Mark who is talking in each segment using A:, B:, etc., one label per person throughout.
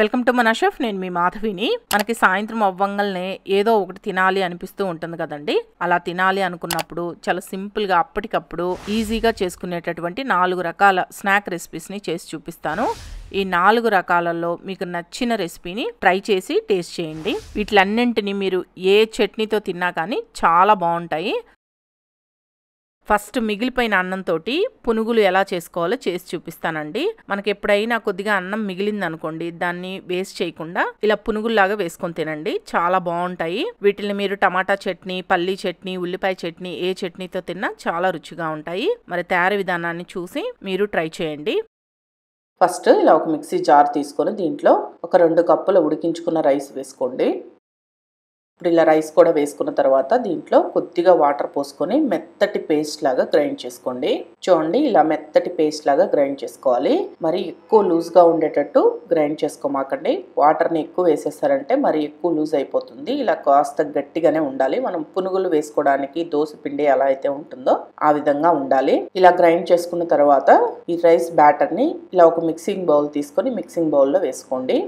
A: welcome to మన chef నేను మీ మాధవిని మనకి సాయంత్రం అవ్వంగల్నే ఏదో ఒకటి తినాలి అనిపిస్తూ ఉంటుంది కదండి అలా తినాలి అనుకున్నప్పుడు చాలా సింపుల్గా అప్పటికప్పుడు ఈజీగా చేసుకునేటటువంటి నాలుగు రకాల స్నాక్ రెసిపీస్ని చేసి చూపిస్తాను ఈ నాలుగు రకాలలో మీకు నచ్చిన రెసిపీని ట్రై చేసి టేస్ట్ చేయండి వీటిలన్నింటినీ మీరు ఏ చట్నీతో తిన్నా కానీ చాలా బాగుంటాయి ఫస్ట్ మిగిలిపోయిన అన్నంతో పునుగులు ఎలా చేసుకోవాలో చేసి చూపిస్తానండి మనకి ఎప్పుడైనా కొద్దిగా అన్నం మిగిలింది అనుకోండి దాన్ని వేస్ట్ చేయకుండా ఇలా పునుగుల్లాగా వేసుకొని తినండి చాలా బాగుంటాయి వీటిని మీరు టమాటా చట్నీ పల్లీ చట్నీ ఉల్లిపాయ చట్నీ ఏ చట్నీతో తిన్నా చాలా రుచిగా ఉంటాయి మరి తయారీ విధానాన్ని చూసి మీరు ట్రై చేయండి ఫస్ట్ ఇలా ఒక మిక్సీ జార్ తీసుకొని దీంట్లో ఒక రెండు కప్పులు ఉడికించుకున్న రైస్ వేసుకోండి ఇప్పుడు ఇలా రైస్ కూడా వేసుకున్న తర్వాత దీంట్లో కొద్దిగా వాటర్ పోసుకొని మెత్తటి పేస్ట్ లాగా గ్రైండ్ చేసుకోండి చూడండి ఇలా మెత్తటి పేస్ట్ లాగా గ్రైండ్ చేసుకోవాలి మరి ఎక్కువ లూజ్గా ఉండేటట్టు గ్రైండ్ చేసుకోమాకండి వాటర్ని ఎక్కువ వేసేస్తారంటే మరి ఎక్కువ లూజ్ అయిపోతుంది ఇలా కాస్త గట్టిగానే ఉండాలి మనం పునుగులు వేసుకోవడానికి దోశ పిండి ఎలా అయితే ఉంటుందో ఆ విధంగా ఉండాలి ఇలా గ్రైండ్ చేసుకున్న తర్వాత ఈ రైస్ బ్యాటర్ని ఇలా ఒక మిక్సింగ్ బౌల్ తీసుకొని మిక్సింగ్ బౌల్లో వేసుకోండి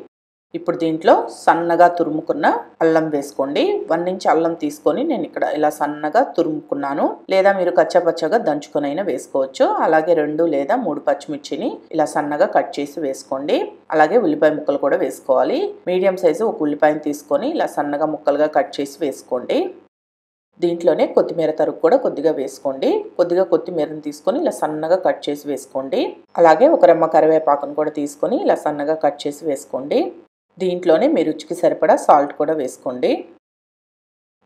A: ఇప్పుడు దీంట్లో సన్నగా తురుముకున్న అల్లం వేసుకోండి వన్ నుంచి అల్లం తీసుకొని నేను ఇక్కడ ఇలా సన్నగా తురుముకున్నాను లేదా మీరు కచ్చపచ్చగా దంచుకునైనా వేసుకోవచ్చు అలాగే రెండు లేదా మూడు పచ్చిమిర్చిని ఇలా సన్నగా కట్ చేసి వేసుకోండి అలాగే ఉల్లిపాయ ముక్కలు కూడా వేసుకోవాలి మీడియం సైజు ఒక ఉల్లిపాయను తీసుకొని ఇలా సన్నగా ముక్కలుగా కట్ చేసి వేసుకోండి దీంట్లోనే కొత్తిమీర తరుగు కూడా కొద్దిగా వేసుకోండి కొద్దిగా కొత్తిమీరని తీసుకొని ఇలా సన్నగా కట్ చేసి వేసుకోండి అలాగే ఒక రెమ్మ కరివేపాకును కూడా తీసుకొని ఇలా సన్నగా కట్ చేసి వేసుకోండి దీంట్లోనే మీ రుచికి సరిపడా సాల్ట్ కూడా వేసుకోండి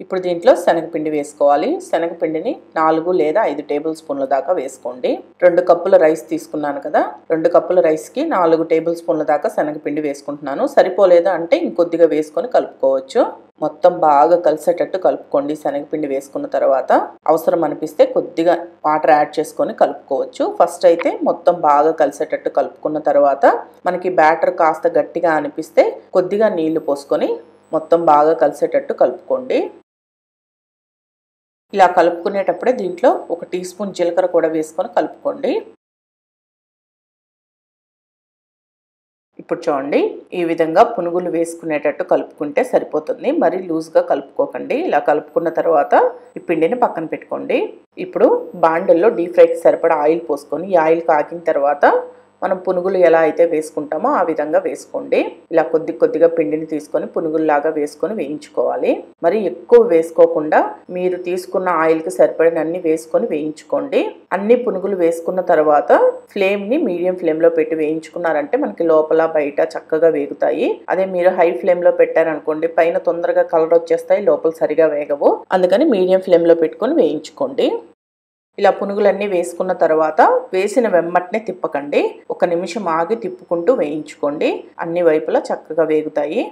A: ఇప్పుడు దీంట్లో శనగపిండి వేసుకోవాలి శనగపిండిని నాలుగు లేదా ఐదు టేబుల్ స్పూన్ల దాకా వేసుకోండి రెండు కప్పుల రైస్ తీసుకున్నాను కదా రెండు కప్పుల రైస్కి నాలుగు టేబుల్ స్పూన్ల దాకా శనగపిండి వేసుకుంటున్నాను సరిపోలేదా అంటే ఇంకొద్దిగా వేసుకొని కలుపుకోవచ్చు మొత్తం బాగా కలిసేటట్టు కలుపుకోండి శనగపిండి వేసుకున్న తర్వాత అవసరం అనిపిస్తే కొద్దిగా వాటర్ యాడ్ చేసుకొని కలుపుకోవచ్చు ఫస్ట్ అయితే మొత్తం బాగా కలిసేటట్టు కలుపుకున్న తర్వాత మనకి బ్యాటర్ కాస్త గట్టిగా అనిపిస్తే కొద్దిగా నీళ్లు పోసుకొని మొత్తం బాగా కలిసేటట్టు కలుపుకోండి ఇలా కలుపుకునేటప్పుడే దీంట్లో ఒక టీ స్పూన్ జీలకర్ర కూడా వేసుకొని కలుపుకోండి ఇప్పుడు చూడండి ఈ విధంగా పునుగులు వేసుకునేటట్టు కలుపుకుంటే సరిపోతుంది మరీ లూజ్గా కలుపుకోకండి ఇలా కలుపుకున్న తర్వాత ఈ పిండిని పక్కన పెట్టుకోండి ఇప్పుడు బాండల్లో డీప్ ఫ్రైకి సరిపడా ఆయిల్ పోసుకొని ఈ ఆయిల్ కాకిన తర్వాత మనం పునుగులు ఎలా అయితే వేసుకుంటామో ఆ విధంగా వేసుకోండి ఇలా కొద్ది కొద్దిగా పిండిని తీసుకొని పునుగుల్లాగా వేసుకొని వేయించుకోవాలి మరి ఎక్కువ వేసుకోకుండా మీరు తీసుకున్న ఆయిల్కి సరిపడినన్ని వేసుకొని వేయించుకోండి అన్ని పునుగులు వేసుకున్న తర్వాత ఫ్లేమ్ని మీడియం ఫ్లేమ్లో పెట్టి వేయించుకున్నారంటే మనకి లోపల బయట చక్కగా వేగుతాయి అదే మీరు హై ఫ్లేమ్లో పెట్టారనుకోండి పైన తొందరగా కలర్ వచ్చేస్తాయి లోపల సరిగా వేగవు అందుకని మీడియం ఫ్లేమ్లో పెట్టుకొని వేయించుకోండి ఇలా పునుగులన్నీ వేసుకున్న తర్వాత వేసిన వెమ్మట్నే తిప్పకండి ఒక నిమిషం ఆగి తిప్పుకుంటూ వేయించుకోండి అన్ని వైపులా చక్కగా వేగుతాయి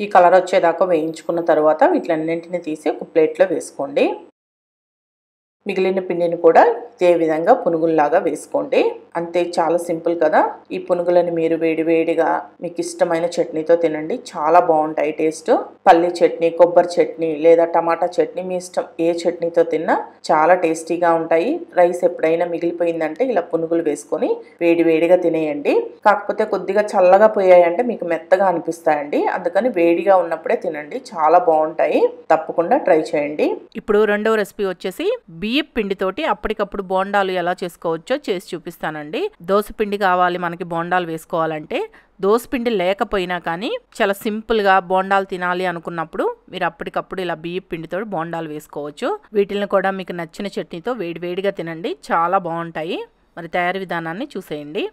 A: ఈ కలర్ వచ్చేదాకా వేయించుకున్న తర్వాత వీటిలన్నింటినీ తీసి ఒక ప్లేట్లో వేసుకోండి మిగిలిన పిండిని కూడా ఇదే విధంగా పునుగుల్లాగా వేసుకోండి అంతే చాలా సింపుల్ కదా ఈ పునుగులను మీరు వేడివేడిగా మీకు ఇష్టమైన చట్నీతో తినండి చాలా బాగుంటాయి టేస్ట్ పల్లి చట్నీ కొబ్బరి చట్నీ లేదా టమాటా చట్నీ మీ ఇష్టం ఏ చట్నీతో తిన్నా చాలా టేస్టీగా ఉంటాయి రైస్ ఎప్పుడైనా మిగిలిపోయిందంటే ఇలా పునుగులు వేసుకొని వేడివేడిగా తినేయండి కాకపోతే కొద్దిగా చల్లగా పోయాయంటే మీకు మెత్తగా అనిపిస్తాయండి అందుకని వేడిగా ఉన్నప్పుడే తినండి చాలా బాగుంటాయి తప్పకుండా ట్రై చేయండి ఇప్పుడు రెండవ రెసిపీ వచ్చేసి బియ్య పిండితోటి అప్పటికప్పుడు బోండాలు ఎలా చేసుకోవచ్చో చేసి చూపిస్తానండి దోశ పిండి కావాలి మనకి బోండాలు వేసుకోవాలంటే పిండి లేకపోయినా కానీ చాలా సింపుల్గా బోండాలు తినాలి అనుకున్నప్పుడు మీరు అప్పటికప్పుడు ఇలా బియ్య పిండితో బోండాలు వేసుకోవచ్చు వీటిని కూడా మీకు నచ్చిన చట్నీతో వేడివేడిగా తినండి చాలా బాగుంటాయి మరి తయారీ విధానాన్ని చూసేయండి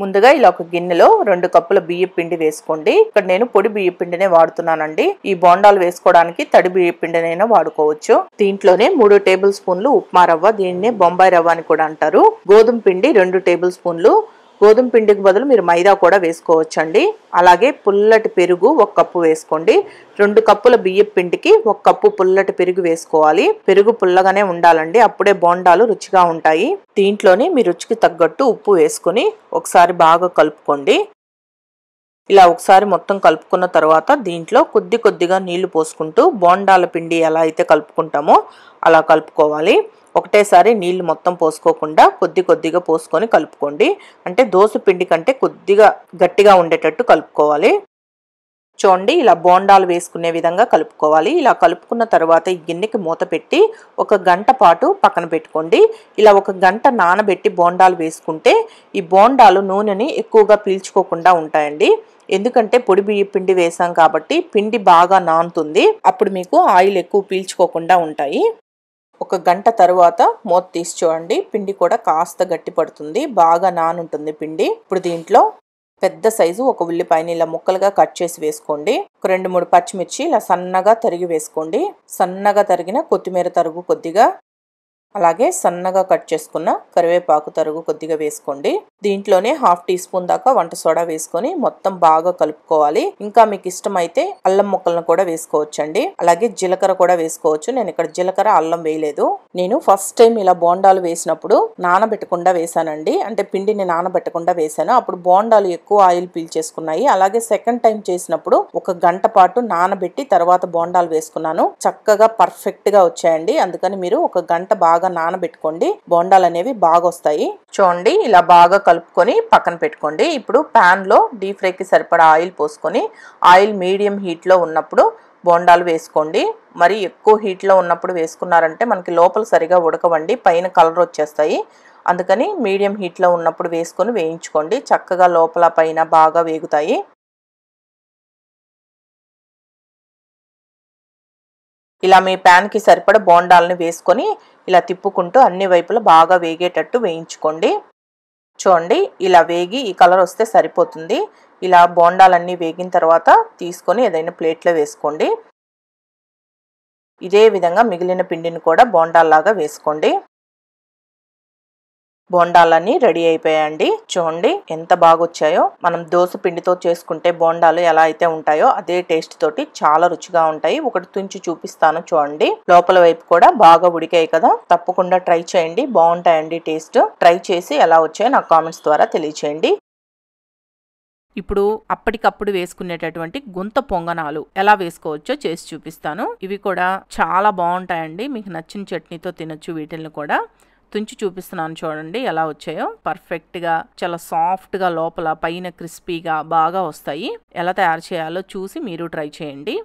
A: ముందుగా ఇలా ఒక గిన్నెలో రెండు కప్పుల బియ్యం పిండి వేసుకోండి ఇక్కడ నేను పొడి బియ్యం పిండినే వాడుతున్నానండి ఈ బోండాలు వేసుకోవడానికి తడి బియ్యం పిండినైనా వాడుకోవచ్చు దీంట్లోనే మూడు టేబుల్ స్పూన్లు ఉప్మా రవ్వ దీనినే బొంబాయి రవ్వ అని కూడా అంటారు గోధుమ పిండి రెండు టేబుల్ స్పూన్లు గోధుమ పిండికి బదులు మీరు మైదా కూడా వేసుకోవచ్చండి అలాగే పుల్లటి పెరుగు ఒక కప్పు వేసుకోండి రెండు కప్పుల బియ్య పిండికి ఒక కప్పు పుల్లటి పెరుగు వేసుకోవాలి పెరుగు పుల్లగానే ఉండాలండి అప్పుడే బోండాలు రుచిగా ఉంటాయి దీంట్లోనే మీ రుచికి తగ్గట్టు ఉప్పు వేసుకుని ఒకసారి బాగా కలుపుకోండి ఇలా ఒకసారి మొత్తం కలుపుకున్న తర్వాత దీంట్లో కొద్ది కొద్దిగా నీళ్లు పోసుకుంటూ బోండాల పిండి ఎలా అయితే కలుపుకుంటామో అలా కలుపుకోవాలి ఒకటేసారి నీళ్లు మొత్తం పోసుకోకుండా కొద్ది కొద్దిగా పోసుకొని కలుపుకోండి అంటే దోశ పిండి కంటే కొద్దిగా గట్టిగా ఉండేటట్టు కలుపుకోవాలి చూడండి ఇలా బోండాలు వేసుకునే విధంగా కలుపుకోవాలి ఇలా కలుపుకున్న తర్వాత ఈ గిన్నెకి మూత పెట్టి ఒక గంట పాటు పక్కన పెట్టుకోండి ఇలా ఒక గంట నానబెట్టి బోండాలు వేసుకుంటే ఈ బోండాలు నూనెని ఎక్కువగా పీల్చుకోకుండా ఉంటాయండి ఎందుకంటే పొడి బియ్య పిండి వేసాం కాబట్టి పిండి బాగా నానుతుంది అప్పుడు మీకు ఆయిల్ ఎక్కువ పీల్చుకోకుండా ఉంటాయి ఒక గంట తర్వాత మూత తీసి చూడండి పిండి కూడా కాస్త గట్టి పడుతుంది బాగా నానుంటుంది పిండి ఇప్పుడు దీంట్లో పెద్ద సైజు ఒక ఉల్లిపాయని ఇలా ముక్కలుగా కట్ చేసి వేసుకోండి ఒక రెండు మూడు పచ్చిమిర్చి ఇలా సన్నగా తరిగి వేసుకోండి సన్నగా తరిగిన కొత్తిమీర తరుగు కొద్దిగా అలాగే సన్నగా కట్ చేసుకున్న కరివేపాకు తరుగు కొద్దిగా వేసుకోండి దీంట్లోనే హాఫ్ టీ స్పూన్ దాకా వంట సోడా వేసుకొని మొత్తం బాగా కలుపుకోవాలి ఇంకా మీకు ఇష్టమైతే అల్లం ముక్కలను కూడా వేసుకోవచ్చండి అలాగే జీలకర్ర కూడా వేసుకోవచ్చు నేను ఇక్కడ జీలకర్ర అల్లం వేయలేదు నేను ఫస్ట్ టైం ఇలా బోండాలు వేసినప్పుడు నానబెట్టకుండా వేసానండి అంటే పిండిని నానబెట్టకుండా వేసాను అప్పుడు బోండాలు ఎక్కువ ఆయిల్ పీల్చేసుకున్నాయి అలాగే సెకండ్ టైం చేసినప్పుడు ఒక గంట పాటు నానబెట్టి తర్వాత బోండాలు వేసుకున్నాను చక్కగా పర్ఫెక్ట్ గా వచ్చాయండి అందుకని మీరు ఒక గంట బాగా బాగా నానబెట్టుకోండి బోండాలు అనేవి బాగా వస్తాయి చూడండి ఇలా బాగా కలుపుకొని పక్కన పెట్టుకోండి ఇప్పుడు ప్యాన్లో డీప్ ఫ్రైకి సరిపడా ఆయిల్ పోసుకొని ఆయిల్ మీడియం హీట్లో ఉన్నప్పుడు బోండాలు వేసుకోండి మరి ఎక్కువ హీట్లో ఉన్నప్పుడు వేసుకున్నారంటే మనకి లోపల సరిగా ఉడకవండి పైన కలర్ వచ్చేస్తాయి అందుకని మీడియం హీట్లో ఉన్నప్పుడు వేసుకొని వేయించుకోండి చక్కగా లోపల పైన బాగా వేగుతాయి ఇలా మీ ప్యాన్కి సరిపడ బోండాలని వేసుకొని ఇలా తిప్పుకుంటూ అన్ని వైపులా బాగా వేగేటట్టు వేయించుకోండి చూడండి ఇలా వేగి ఈ కలర్ వస్తే సరిపోతుంది ఇలా బోండాలన్నీ వేగిన తర్వాత తీసుకొని ఏదైనా ప్లేట్లో వేసుకోండి ఇదే విధంగా మిగిలిన పిండిని కూడా బోండాల్లాగా వేసుకోండి బోండాలన్నీ రెడీ అయిపోయాయండి చూడండి ఎంత బాగా వచ్చాయో మనం దోశ పిండితో చేసుకుంటే బోండాలు ఎలా అయితే ఉంటాయో అదే టేస్ట్ తోటి చాలా రుచిగా ఉంటాయి ఒకటి తుంచి చూపిస్తాను చూడండి లోపల వైపు కూడా బాగా ఉడికాయి కదా తప్పకుండా ట్రై చేయండి బాగుంటాయండి టేస్ట్ ట్రై చేసి ఎలా వచ్చాయో నా కామెంట్స్ ద్వారా తెలియచేయండి ఇప్పుడు అప్పటికప్పుడు వేసుకునేటటువంటి గుంత పొంగనాలు ఎలా వేసుకోవచ్చో చేసి చూపిస్తాను ఇవి కూడా చాలా బాగుంటాయండి మీకు నచ్చిన చట్నీతో తినచ్చు వీటిని కూడా తుంచి చూపిస్తున్నాను చూడండి ఎలా వచ్చాయో పర్ఫెక్ట్గా చాలా సాఫ్ట్గా లోపల పైన క్రిస్పీగా బాగా వస్తాయి ఎలా తయారు చేయాలో చూసి మీరు ట్రై చేయండి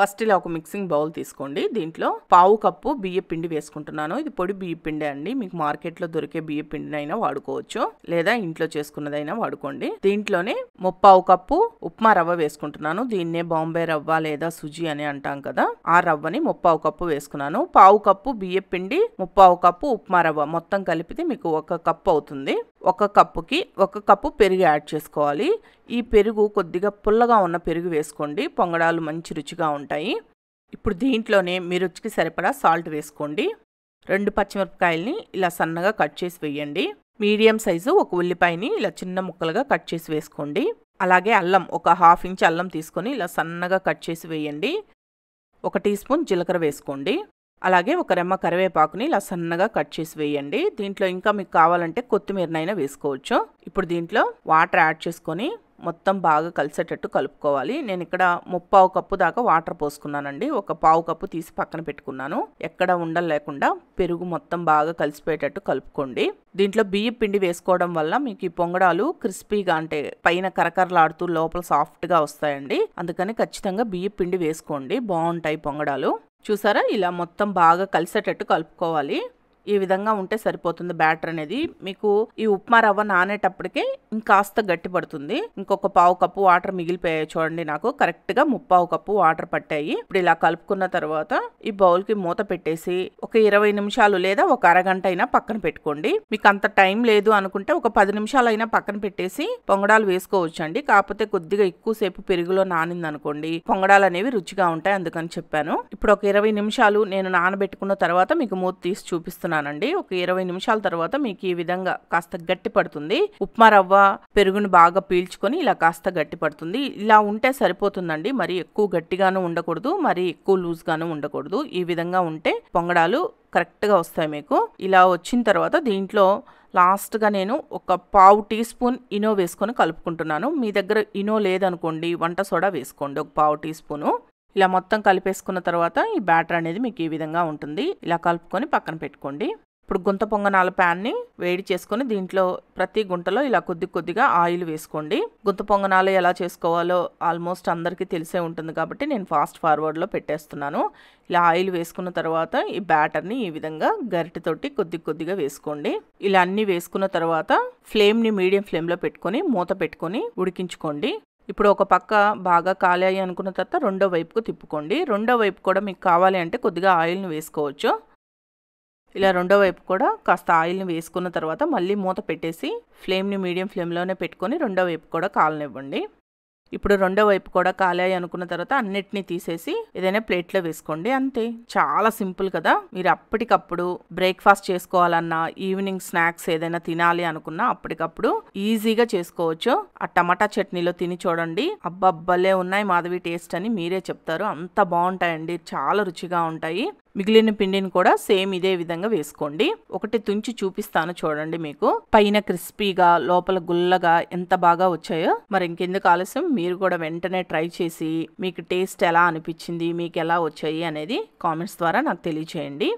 A: ఫస్ట్ ఇలా ఒక మిక్సింగ్ బౌల్ తీసుకోండి దీంట్లో పావు కప్పు బియ్య పిండి వేసుకుంటున్నాను ఇది పొడి బియ్య పిండి అండి మీకు మార్కెట్లో దొరికే బియ్య పిండినైనా వాడుకోవచ్చు లేదా ఇంట్లో చేసుకున్నదైనా వాడుకోండి దీంట్లోనే ముప్పావు కప్పు ఉప్మా రవ్వ వేసుకుంటున్నాను దీన్నే బాంబే రవ్వ లేదా సుజీ అని అంటాం కదా ఆ రవ్వని ముప్పావు కప్పు వేసుకున్నాను పావు కప్పు బియ్య పిండి ముప్పావు కప్పు ఉప్మా రవ్వ మొత్తం కలిపితే మీకు ఒక కప్పు అవుతుంది ఒక కప్పుకి ఒక కప్పు పెరుగు యాడ్ చేసుకోవాలి ఈ పెరుగు కొద్దిగా పుల్లగా ఉన్న పెరుగు వేసుకోండి పొంగడాలు మంచి రుచిగా ఉంటాయి ఇప్పుడు దీంట్లోనే మీ రుచికి సరిపడా సాల్ట్ వేసుకోండి రెండు పచ్చిమిరపకాయల్ని ఇలా సన్నగా కట్ చేసి వేయండి మీడియం సైజు ఒక ఉల్లిపాయని ఇలా చిన్న ముక్కలుగా కట్ చేసి వేసుకోండి అలాగే అల్లం ఒక హాఫ్ ఇంచ్ అల్లం తీసుకొని ఇలా సన్నగా కట్ చేసి వేయండి ఒక టీ స్పూన్ జీలకర్ర వేసుకోండి అలాగే ఒక రెమ్మ కరివేపాకుని ఇలా సన్నగా కట్ చేసి వేయండి దీంట్లో ఇంకా మీకు కావాలంటే కొత్తిమీరనైనా వేసుకోవచ్చు ఇప్పుడు దీంట్లో వాటర్ యాడ్ చేసుకొని మొత్తం బాగా కలిసేటట్టు కలుపుకోవాలి నేను ఇక్కడ ముప్పావు కప్పు దాకా వాటర్ పోసుకున్నానండి ఒక పావు కప్పు తీసి పక్కన పెట్టుకున్నాను ఎక్కడ ఉండలు లేకుండా పెరుగు మొత్తం బాగా కలిసిపోయేటట్టు కలుపుకోండి దీంట్లో బియ్య పిండి వేసుకోవడం వల్ల మీకు ఈ పొంగడాలు క్రిస్పీగా అంటే పైన కరకరలాడుతూ లోపల సాఫ్ట్గా వస్తాయండి అందుకని ఖచ్చితంగా బియ్య పిండి వేసుకోండి బాగుంటాయి పొంగడాలు చూసారా ఇలా మొత్తం బాగా కలిసేటట్టు కలుపుకోవాలి ఈ విధంగా ఉంటే సరిపోతుంది బ్యాటర్ అనేది మీకు ఈ ఉప్మా రవ్వ నానేటప్పటికే ఇంకాస్త గట్టి పడుతుంది ఇంకొక పావు కప్పు వాటర్ మిగిలిపోయాయి చూడండి నాకు కరెక్ట్గా ముప్పావు కప్పు వాటర్ పట్టాయి ఇప్పుడు ఇలా కలుపుకున్న తర్వాత ఈ బౌల్కి మూత పెట్టేసి ఒక ఇరవై నిమిషాలు లేదా ఒక అరగంట అయినా పక్కన పెట్టుకోండి మీకు అంత టైం లేదు అనుకుంటే ఒక పది నిమిషాలు అయినా పక్కన పెట్టేసి పొంగడాలు వేసుకోవచ్చు అండి కాకపోతే కొద్దిగా ఎక్కువసేపు పెరుగులో నానింది అనుకోండి పొంగడాలు అనేవి రుచిగా ఉంటాయి అందుకని చెప్పాను ఇప్పుడు ఒక ఇరవై నిమిషాలు నేను నానబెట్టుకున్న తర్వాత మీకు మూత తీసి చూపిస్తున్నాను చేస్తున్నానండి ఒక ఇరవై నిమిషాల తర్వాత మీకు ఈ విధంగా కాస్త గట్టి పడుతుంది ఉప్మా రవ్వ పెరుగును బాగా పీల్చుకొని ఇలా కాస్త గట్టి పడుతుంది ఇలా ఉంటే సరిపోతుందండి మరి ఎక్కువ గట్టిగాను ఉండకూడదు మరి ఎక్కువ లూజ్గాను ఉండకూడదు ఈ విధంగా ఉంటే పొంగడాలు కరెక్ట్గా వస్తాయి మీకు ఇలా వచ్చిన తర్వాత దీంట్లో లాస్ట్గా నేను ఒక పావు టీ స్పూన్ ఇనో వేసుకొని కలుపుకుంటున్నాను మీ దగ్గర ఇనో లేదనుకోండి వంట సోడా వేసుకోండి ఒక పావు టీ స్పూను ఇలా మొత్తం కలిపేసుకున్న తర్వాత ఈ బ్యాటర్ అనేది మీకు ఈ విధంగా ఉంటుంది ఇలా కలుపుకొని పక్కన పెట్టుకోండి ఇప్పుడు గుంత పొంగనాల ప్యాన్ని వేడి చేసుకుని దీంట్లో ప్రతి గుంటలో ఇలా కొద్ది కొద్దిగా ఆయిల్ వేసుకోండి గుంత పొంగనాలు ఎలా చేసుకోవాలో ఆల్మోస్ట్ అందరికీ తెలిసే ఉంటుంది కాబట్టి నేను ఫాస్ట్ ఫార్వర్డ్లో పెట్టేస్తున్నాను ఇలా ఆయిల్ వేసుకున్న తర్వాత ఈ బ్యాటర్ని ఈ విధంగా గరిటెతోటి కొద్ది కొద్దిగా వేసుకోండి ఇలా అన్నీ వేసుకున్న తర్వాత ఫ్లేమ్ని మీడియం ఫ్లేమ్లో పెట్టుకొని మూత పెట్టుకొని ఉడికించుకోండి ఇప్పుడు ఒక పక్క బాగా కాలాయి అనుకున్న తర్వాత రెండో వైపుకు తిప్పుకోండి రెండో వైపు కూడా మీకు కావాలి అంటే కొద్దిగా ఆయిల్ని వేసుకోవచ్చు ఇలా రెండో వైపు కూడా కాస్త ఆయిల్ని వేసుకున్న తర్వాత మళ్ళీ మూత పెట్టేసి ఫ్లేమ్ని మీడియం ఫ్లేమ్లోనే పెట్టుకొని రెండో వైపు కూడా కాలనివ్వండి ఇప్పుడు రెండో వైపు కూడా ఖాళీ అనుకున్న తర్వాత అన్నిటినీ తీసేసి ఏదైనా ప్లేట్లో వేసుకోండి అంతే చాలా సింపుల్ కదా మీరు అప్పటికప్పుడు బ్రేక్ఫాస్ట్ చేసుకోవాలన్నా ఈవినింగ్ స్నాక్స్ ఏదైనా తినాలి అనుకున్నా అప్పటికప్పుడు ఈజీగా చేసుకోవచ్చు ఆ టమాటా చట్నీలో తిని చూడండి అబ్బబ్బలే ఉన్నాయి మాధవి టేస్ట్ అని మీరే చెప్తారు అంత బాగుంటాయండి చాలా రుచిగా ఉంటాయి మిగిలిన పిండిని కూడా సేమ్ ఇదే విధంగా వేసుకోండి ఒకటి తుంచి చూపిస్తాను చూడండి మీకు పైన క్రిస్పీగా లోపల గుల్లగా ఎంత బాగా వచ్చాయో మరి ఇంకెందుకు ఆలస్యం మీరు కూడా వెంటనే ట్రై చేసి మీకు టేస్ట్ ఎలా అనిపించింది మీకు ఎలా వచ్చాయి అనేది కామెంట్స్ ద్వారా నాకు తెలియచేయండి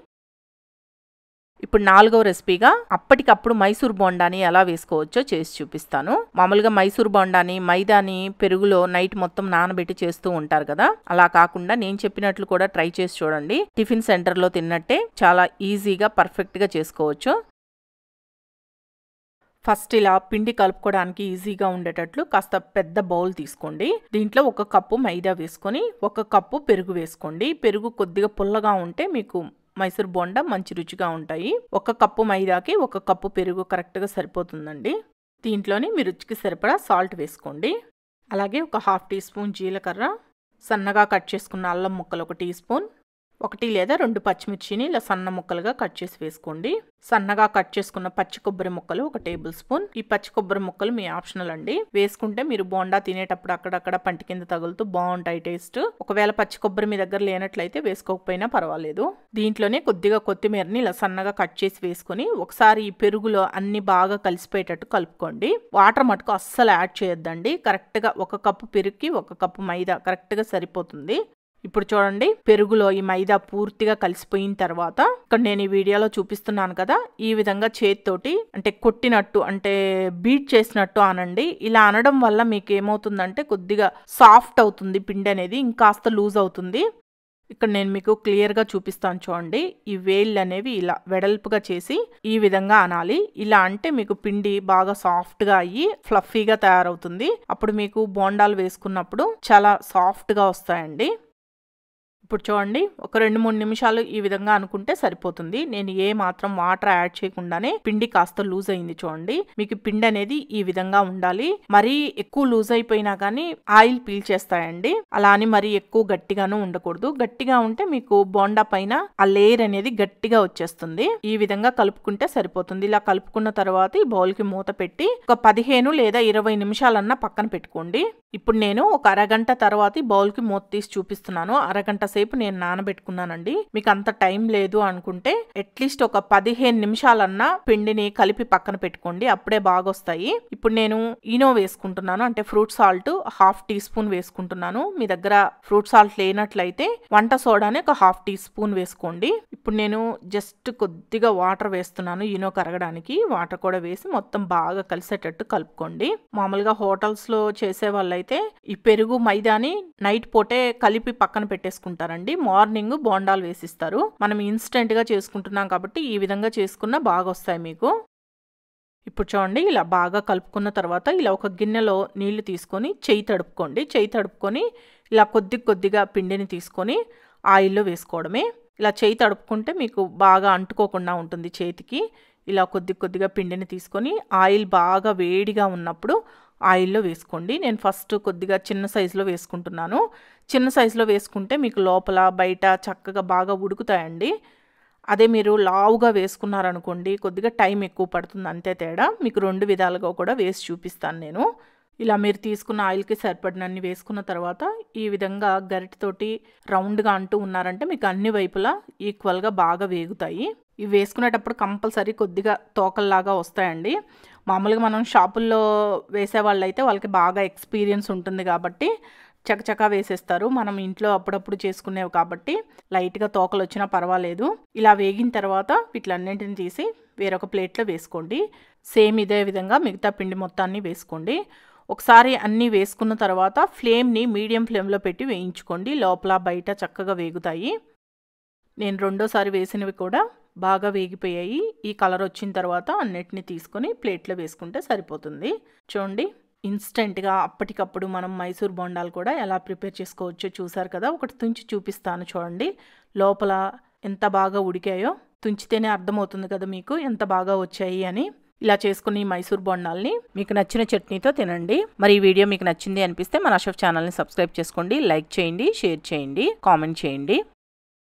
A: ఇప్పుడు నాలుగవ రెసిపీగా అప్పటికప్పుడు మైసూర్ బోండాని ఎలా వేసుకోవచ్చో చేసి చూపిస్తాను మామూలుగా మైసూర్ బోండాని మైదాని పెరుగులో నైట్ మొత్తం నానబెట్టి చేస్తూ ఉంటారు కదా అలా కాకుండా నేను చెప్పినట్లు కూడా ట్రై చేసి చూడండి టిఫిన్ సెంటర్లో తిన్నట్టే చాలా ఈజీగా పర్ఫెక్ట్గా చేసుకోవచ్చు ఫస్ట్ ఇలా పిండి కలుపుకోవడానికి ఈజీగా ఉండేటట్లు కాస్త పెద్ద బౌల్ తీసుకోండి దీంట్లో ఒక కప్పు మైదా వేసుకొని ఒక కప్పు పెరుగు వేసుకోండి పెరుగు కొద్దిగా పుల్లగా ఉంటే మీకు మైసూర్ బోండా మంచి రుచిగా ఉంటాయి ఒక కప్పు మైదాకి ఒక కప్పు పెరుగు కరెక్ట్గా సరిపోతుందండి దీంట్లోనే మీ రుచికి సరిపడా సాల్ట్ వేసుకోండి అలాగే ఒక హాఫ్ టీ స్పూన్ జీలకర్ర సన్నగా కట్ చేసుకున్న అల్లం ముక్కలు ఒక టీ స్పూన్ ఒకటి లేదా రెండు పచ్చిమిర్చిని ఇలా సన్న ముక్కలుగా కట్ చేసి వేసుకోండి సన్నగా కట్ చేసుకున్న పచ్చి కొబ్బరి ముక్కలు ఒక టేబుల్ స్పూన్ ఈ పచ్చి కొబ్బరి ముక్కలు మీ ఆప్షనల్ అండి వేసుకుంటే మీరు బోండా తినేటప్పుడు అక్కడక్కడ పంటి కింద తగులుతూ బాగుంటాయి టేస్ట్ ఒకవేళ పచ్చి కొబ్బరి మీ దగ్గర లేనట్లయితే వేసుకోకపోయినా పర్వాలేదు దీంట్లోనే కొద్దిగా కొత్తిమీరని ఇలా సన్నగా కట్ చేసి వేసుకొని ఒకసారి ఈ పెరుగులో అన్ని బాగా కలిసిపోయేటట్టు కలుపుకోండి వాటర్ మటుకు అస్సలు యాడ్ చేయొద్దండి కరెక్ట్గా ఒక కప్పు పెరుగుకి ఒక కప్పు మైదా కరెక్ట్గా సరిపోతుంది ఇప్పుడు చూడండి పెరుగులో ఈ మైదా పూర్తిగా కలిసిపోయిన తర్వాత ఇక్కడ నేను ఈ వీడియోలో చూపిస్తున్నాను కదా ఈ విధంగా చేతితోటి అంటే కొట్టినట్టు అంటే బీట్ చేసినట్టు అనండి ఇలా అనడం వల్ల మీకు ఏమవుతుందంటే కొద్దిగా సాఫ్ట్ అవుతుంది పిండి అనేది ఇంకాస్త లూజ్ అవుతుంది ఇక్కడ నేను మీకు క్లియర్గా చూపిస్తాను చూడండి ఈ వేళ్ళు అనేవి ఇలా వెడల్పుగా చేసి ఈ విధంగా అనాలి ఇలా అంటే మీకు పిండి బాగా సాఫ్ట్గా అయ్యి ఫ్లఫీగా తయారవుతుంది అప్పుడు మీకు బోండాలు వేసుకున్నప్పుడు చాలా సాఫ్ట్గా వస్తాయండి ఇప్పుడు చూడండి ఒక రెండు మూడు నిమిషాలు ఈ విధంగా అనుకుంటే సరిపోతుంది నేను ఏ మాత్రం వాటర్ యాడ్ చేయకుండానే పిండి కాస్త లూజ్ అయింది చూడండి మీకు పిండి అనేది ఈ విధంగా ఉండాలి మరీ ఎక్కువ లూజ్ అయిపోయినా కానీ ఆయిల్ పీల్ చేస్తాయండి అలా అని మరీ ఎక్కువ గట్టిగాను ఉండకూడదు గట్టిగా ఉంటే మీకు బోండా పైన ఆ లేయర్ అనేది గట్టిగా వచ్చేస్తుంది ఈ విధంగా కలుపుకుంటే సరిపోతుంది ఇలా కలుపుకున్న తర్వాత ఈ బౌల్ కి మూత పెట్టి ఒక పదిహేను లేదా ఇరవై నిమిషాలన్నా పక్కన పెట్టుకోండి ఇప్పుడు నేను ఒక అరగంట తర్వాత బౌల్ కి మూత తీసి చూపిస్తున్నాను అరగంట సేపు సేపు నేను నానబెట్టుకున్నానండి మీకు అంత టైం లేదు అనుకుంటే అట్లీస్ట్ ఒక పదిహేను నిమిషాలన్నా పిండిని కలిపి పక్కన పెట్టుకోండి అప్పుడే బాగొస్తాయి ఇప్పుడు నేను ఈనో వేసుకుంటున్నాను అంటే fruit salt half teaspoon వేసుకుంటున్నాను మీ దగ్గర ఫ్రూట్ సాల్ట్ లేనట్లయితే వంట సోడాని ఒక హాఫ్ టీ స్పూన్ వేసుకోండి ఇప్పుడు నేను జస్ట్ కొద్దిగా వాటర్ వేస్తున్నాను ఈనో కరగడానికి వాటర్ కూడా వేసి మొత్తం బాగా కలిసేటట్టు కలుపుకోండి మామూలుగా హోటల్స్లో చేసే వాళ్ళైతే ఈ పెరుగు మైదాని నైట్ పూటే కలిపి పక్కన పెట్టేసుకుంటారు వేస్తారండి మార్నింగ్ బోండాలు వేసిస్తారు మనం ఇన్స్టెంట్గా చేసుకుంటున్నాం కాబట్టి ఈ విధంగా చేసుకున్న బాగా వస్తాయి మీకు ఇప్పుడు చూడండి ఇలా బాగా కలుపుకున్న తర్వాత ఇలా ఒక గిన్నెలో నీళ్లు తీసుకొని చేయి తడుపుకోండి చేయి తడుపుకొని ఇలా కొద్ది కొద్దిగా పిండిని తీసుకొని ఆయిల్లో వేసుకోవడమే ఇలా చేయి తడుపుకుంటే మీకు బాగా అంటుకోకుండా ఉంటుంది చేతికి ఇలా కొద్ది కొద్దిగా పిండిని తీసుకొని ఆయిల్ బాగా వేడిగా ఉన్నప్పుడు ఆయిల్లో వేసుకోండి నేను ఫస్ట్ కొద్దిగా చిన్న సైజులో వేసుకుంటున్నాను చిన్న సైజులో వేసుకుంటే మీకు లోపల బయట చక్కగా బాగా ఉడుకుతాయండి అదే మీరు లావుగా వేసుకున్నారనుకోండి కొద్దిగా టైం ఎక్కువ పడుతుంది అంతే తేడా మీకు రెండు విధాలుగా కూడా వేసి చూపిస్తాను నేను ఇలా మీరు తీసుకున్న ఆయిల్కి సరిపడినన్ని వేసుకున్న తర్వాత ఈ విధంగా గరిటతోటి రౌండ్గా అంటూ ఉన్నారంటే మీకు అన్ని వైపులా ఈక్వల్గా బాగా వేగుతాయి ఇవి వేసుకునేటప్పుడు కంపల్సరీ కొద్దిగా తోకల్లాగా వస్తాయండి మామూలుగా మనం షాపుల్లో వేసే వాళ్ళైతే వాళ్ళకి బాగా ఎక్స్పీరియన్స్ ఉంటుంది కాబట్టి చకచకా వేసేస్తారు మనం ఇంట్లో అప్పుడప్పుడు చేసుకునేవి కాబట్టి లైట్గా తోకలు వచ్చినా పర్వాలేదు ఇలా వేగిన తర్వాత వీటిలన్నింటిని తీసి వేరొక ప్లేట్లో వేసుకోండి సేమ్ ఇదే విధంగా మిగతా పిండి మొత్తాన్ని వేసుకోండి ఒకసారి అన్నీ వేసుకున్న తర్వాత ఫ్లేమ్ని మీడియం ఫ్లేమ్లో పెట్టి వేయించుకోండి లోపల బయట చక్కగా వేగుతాయి నేను రెండోసారి వేసినవి కూడా బాగా వేగిపోయాయి ఈ కలర్ వచ్చిన తర్వాత అన్నిటిని తీసుకొని ప్లేట్లో వేసుకుంటే సరిపోతుంది చూడండి ఇన్స్టెంట్గా అప్పటికప్పుడు మనం మైసూర్ బొండాలు కూడా ఎలా ప్రిపేర్ చేసుకోవచ్చో చూసారు కదా ఒకటి తుంచి చూపిస్తాను చూడండి లోపల ఎంత బాగా ఉడికాయో తుంచితేనే అర్థమవుతుంది కదా మీకు ఎంత బాగా వచ్చాయి అని ఇలా చేసుకుని ఈ మైసూర్ బొండాలని మీకు నచ్చిన చట్నీతో తినండి మరి ఈ వీడియో మీకు నచ్చింది అనిపిస్తే మన అశోక్ ఛానల్ని సబ్స్క్రైబ్ చేసుకోండి లైక్ చేయండి షేర్ చేయండి కామెంట్ చేయండి